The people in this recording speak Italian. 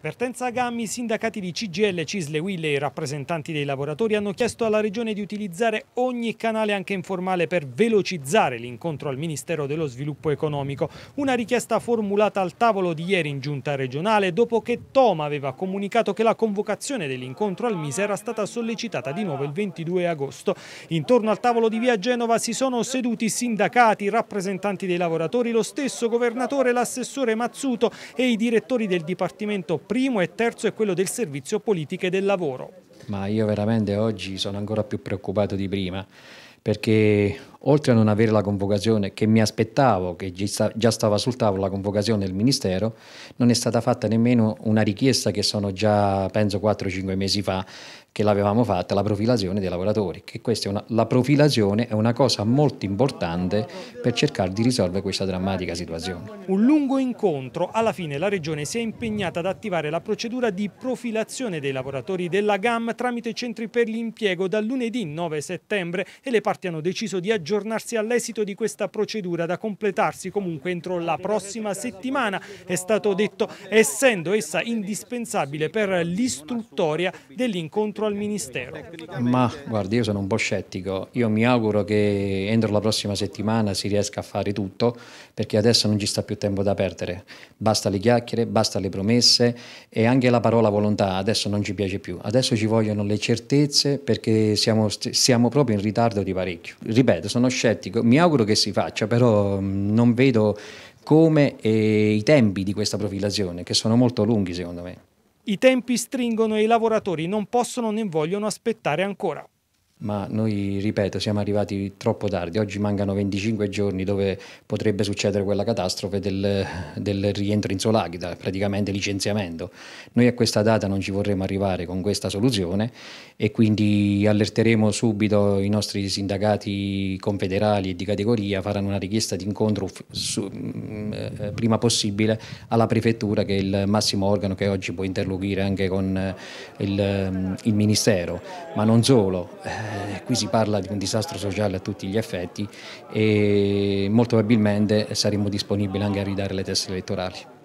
Per Gammi, i sindacati di CGL, Cisle, Wille e i rappresentanti dei lavoratori hanno chiesto alla Regione di utilizzare ogni canale anche informale per velocizzare l'incontro al Ministero dello Sviluppo Economico, una richiesta formulata al tavolo di ieri in giunta regionale dopo che Toma aveva comunicato che la convocazione dell'incontro al Mise era stata sollecitata di nuovo il 22 agosto. Intorno al tavolo di via Genova si sono seduti sindacati, rappresentanti dei lavoratori, lo stesso governatore, l'assessore Mazzuto e i direttori del Dipartimento primo e terzo è quello del servizio politiche del lavoro. Ma io veramente oggi sono ancora più preoccupato di prima perché oltre a non avere la convocazione che mi aspettavo, che già stava sul tavolo la convocazione del Ministero, non è stata fatta nemmeno una richiesta che sono già, penso, 4-5 mesi fa che l'avevamo fatta, la profilazione dei lavoratori, che questa è una, la profilazione è una cosa molto importante per cercare di risolvere questa drammatica situazione. Un lungo incontro, alla fine la Regione si è impegnata ad attivare la procedura di profilazione dei lavoratori della GAM tramite centri per l'impiego dal lunedì 9 settembre e le parti hanno deciso di aggiungere aggiornarsi all'esito di questa procedura da completarsi comunque entro la prossima settimana, è stato detto, essendo essa indispensabile per l'istruttoria dell'incontro al Ministero. Ma guardi, io sono un po' scettico, io mi auguro che entro la prossima settimana si riesca a fare tutto, perché adesso non ci sta più tempo da perdere, basta le chiacchiere, basta le promesse e anche la parola volontà adesso non ci piace più, adesso ci vogliono le certezze perché siamo, siamo proprio in ritardo di parecchio. Ripeto, sono sono scettico, mi auguro che si faccia, però mm, non vedo come e eh, i tempi di questa profilazione, che sono molto lunghi secondo me. I tempi stringono e i lavoratori non possono né vogliono aspettare ancora ma noi, ripeto, siamo arrivati troppo tardi. Oggi mancano 25 giorni dove potrebbe succedere quella catastrofe del, del rientro in Solaghida, praticamente licenziamento. Noi a questa data non ci vorremmo arrivare con questa soluzione e quindi allerteremo subito i nostri sindacati confederali e di categoria, faranno una richiesta di incontro su, mm, eh, prima possibile alla prefettura che è il massimo organo che oggi può interloquire anche con eh, il, mm, il Ministero, ma non solo. Eh, eh, qui si parla di un disastro sociale a tutti gli effetti e molto probabilmente saremo disponibili anche a ridare le teste elettorali.